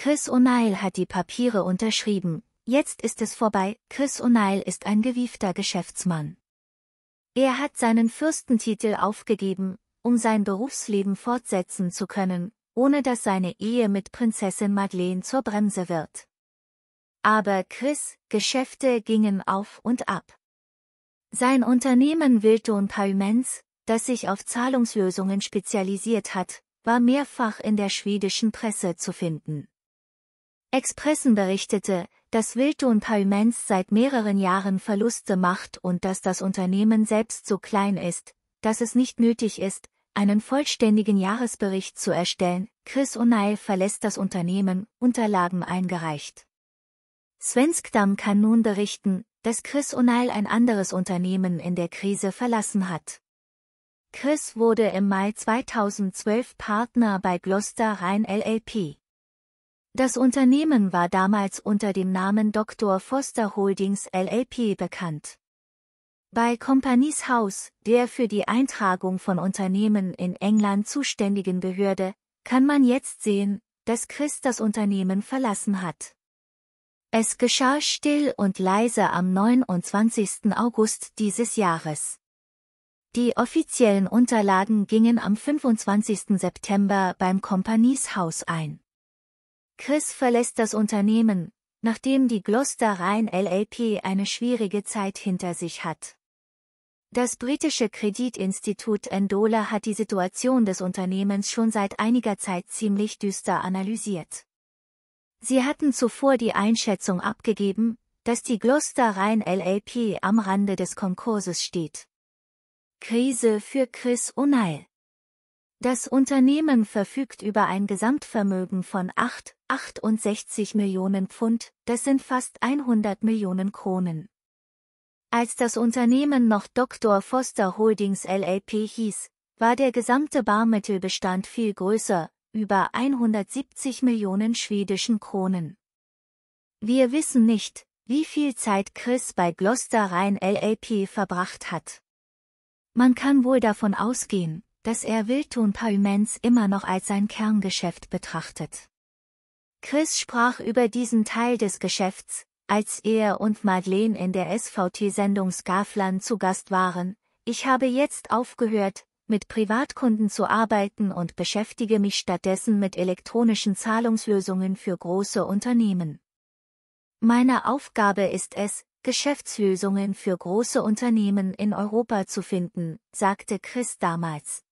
Chris O'Neill hat die Papiere unterschrieben, jetzt ist es vorbei, Chris O'Neill ist ein gewiefter Geschäftsmann. Er hat seinen Fürstentitel aufgegeben, um sein Berufsleben fortsetzen zu können, ohne dass seine Ehe mit Prinzessin Madeleine zur Bremse wird. Aber Chris, Geschäfte gingen auf und ab. Sein Unternehmen Wildton Payments, das sich auf Zahlungslösungen spezialisiert hat, war mehrfach in der schwedischen Presse zu finden. Expressen berichtete, dass Wildton Payments seit mehreren Jahren Verluste macht und dass das Unternehmen selbst so klein ist, dass es nicht nötig ist, einen vollständigen Jahresbericht zu erstellen. Chris O'Neill verlässt das Unternehmen, Unterlagen eingereicht. Svenskdam kann nun berichten, dass Chris O'Neill ein anderes Unternehmen in der Krise verlassen hat. Chris wurde im Mai 2012 Partner bei Gloster Rhein LLP. Das Unternehmen war damals unter dem Namen Dr. Foster Holdings LLP bekannt. Bei Companies House, der für die Eintragung von Unternehmen in England zuständigen Behörde, kann man jetzt sehen, dass Chris das Unternehmen verlassen hat. Es geschah still und leise am 29. August dieses Jahres. Die offiziellen Unterlagen gingen am 25. September beim Companies House ein. Chris verlässt das Unternehmen, nachdem die Gloster Rhein LLP eine schwierige Zeit hinter sich hat. Das britische Kreditinstitut Endola hat die Situation des Unternehmens schon seit einiger Zeit ziemlich düster analysiert. Sie hatten zuvor die Einschätzung abgegeben, dass die Gloster Rhein LLP am Rande des Konkurses steht. Krise für Chris Unheil das Unternehmen verfügt über ein Gesamtvermögen von 8,68 Millionen Pfund, das sind fast 100 Millionen Kronen. Als das Unternehmen noch Dr. Foster Holdings LLP hieß, war der gesamte Barmittelbestand viel größer, über 170 Millionen schwedischen Kronen. Wir wissen nicht, wie viel Zeit Chris bei Gloster Rhein LLP verbracht hat. Man kann wohl davon ausgehen, dass er Wildtun Pavements immer noch als sein Kerngeschäft betrachtet. Chris sprach über diesen Teil des Geschäfts, als er und Madeleine in der SVT-Sendung Skaflan zu Gast waren, ich habe jetzt aufgehört, mit Privatkunden zu arbeiten und beschäftige mich stattdessen mit elektronischen Zahlungslösungen für große Unternehmen. Meine Aufgabe ist es, Geschäftslösungen für große Unternehmen in Europa zu finden, sagte Chris damals.